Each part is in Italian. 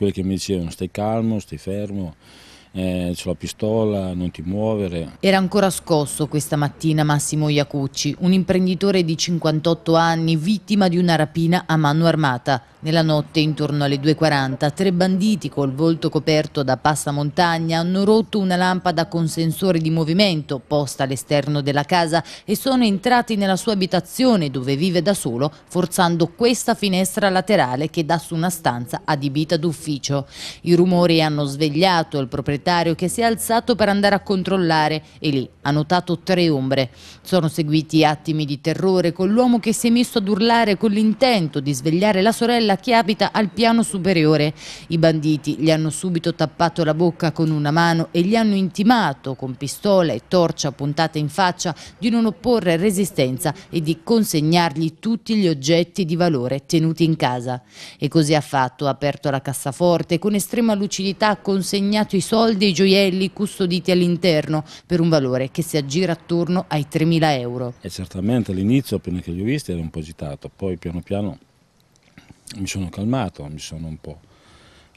quelli che mi dicevano stai calmo, stai fermo, eh, c'è la pistola, non ti muovere. Era ancora scosso questa mattina Massimo Iacucci, un imprenditore di 58 anni vittima di una rapina a mano armata nella notte, intorno alle 2.40, tre banditi col volto coperto da passamontagna hanno rotto una lampada con sensore di movimento posta all'esterno della casa e sono entrati nella sua abitazione dove vive da solo, forzando questa finestra laterale che dà su una stanza adibita d'ufficio. I rumori hanno svegliato il proprietario che si è alzato per andare a controllare e lì ha notato tre ombre. Sono seguiti attimi di terrore con l'uomo che si è messo ad urlare con l'intento di svegliare la sorella sorella che abita al piano superiore. I banditi gli hanno subito tappato la bocca con una mano e gli hanno intimato con pistola e torcia puntate in faccia di non opporre resistenza e di consegnargli tutti gli oggetti di valore tenuti in casa. E così ha fatto, ha aperto la cassaforte, con estrema lucidità ha consegnato i soldi e i gioielli custoditi all'interno per un valore che si aggira attorno ai 3.000 euro. E certamente all'inizio, appena che li ho visti, ero un po' agitato, poi piano piano mi sono calmato, mi sono un po'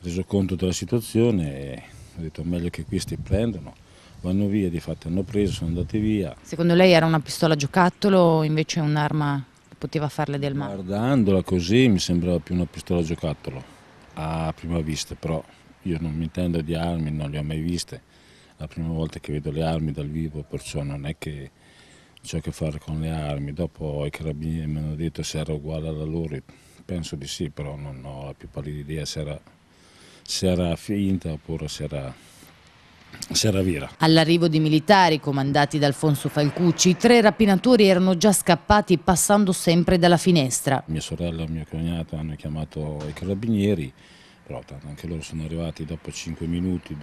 reso conto della situazione e ho detto meglio che questi prendano, vanno via, di fatto hanno preso, sono andati via. Secondo lei era una pistola giocattolo o invece un'arma che poteva farle del male? Guardandola così mi sembrava più una pistola giocattolo a prima vista, però io non mi intendo di armi, non le ho mai viste, è la prima volta che vedo le armi dal vivo, perciò non è che ho a che fare con le armi, dopo i carabinieri mi hanno detto se era uguale alla loro, Penso di sì, però non ho la più pallida idea se era, se era finta oppure se era vera. All'arrivo di militari comandati da Alfonso Falcucci, i tre rapinatori erano già scappati passando sempre dalla finestra. Mia sorella e mio cognato hanno chiamato i carabinieri, però anche loro sono arrivati dopo 5 minuti,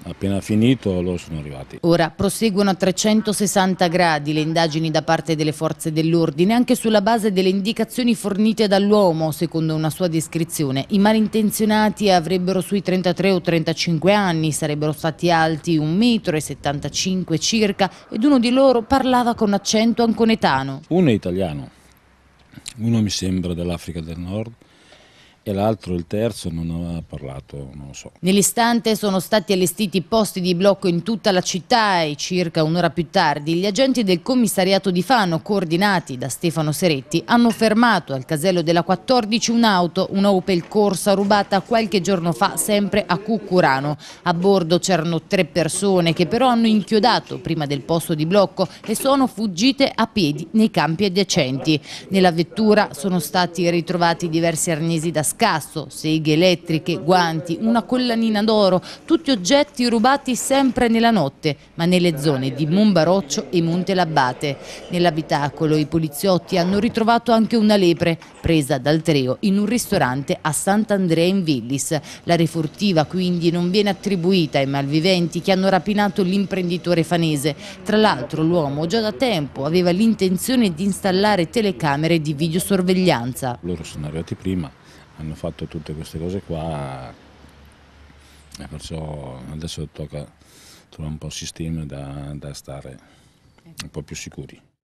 Appena finito loro sono arrivati. Ora proseguono a 360 gradi le indagini da parte delle forze dell'ordine anche sulla base delle indicazioni fornite dall'uomo. Secondo una sua descrizione i malintenzionati avrebbero sui 33 o 35 anni, sarebbero stati alti 1,75 m circa ed uno di loro parlava con accento anconetano. Uno è italiano, uno mi sembra dell'Africa del Nord e l'altro, il terzo, non aveva parlato, non lo so. Nell'istante sono stati allestiti posti di blocco in tutta la città e circa un'ora più tardi gli agenti del commissariato di Fano, coordinati da Stefano Seretti, hanno fermato al casello della 14 un'auto, una Opel Corsa rubata qualche giorno fa sempre a Cucurano. A bordo c'erano tre persone che però hanno inchiodato prima del posto di blocco e sono fuggite a piedi nei campi adiacenti. Nella vettura sono stati ritrovati diversi arnesi da scambio scasso, seghe elettriche, guanti, una collanina d'oro, tutti oggetti rubati sempre nella notte, ma nelle zone di Monbaroccio e Monte Labbate. Nell'abitacolo i poliziotti hanno ritrovato anche una lepre, presa dal treo in un ristorante a Sant'Andrea in Villis. La refurtiva quindi non viene attribuita ai malviventi che hanno rapinato l'imprenditore fanese. Tra l'altro l'uomo già da tempo aveva l'intenzione di installare telecamere di videosorveglianza. Loro sono arrivati prima, hanno fatto tutte queste cose qua e eh, perciò adesso tocca trovare un po' il sistema da, da stare un po' più sicuri.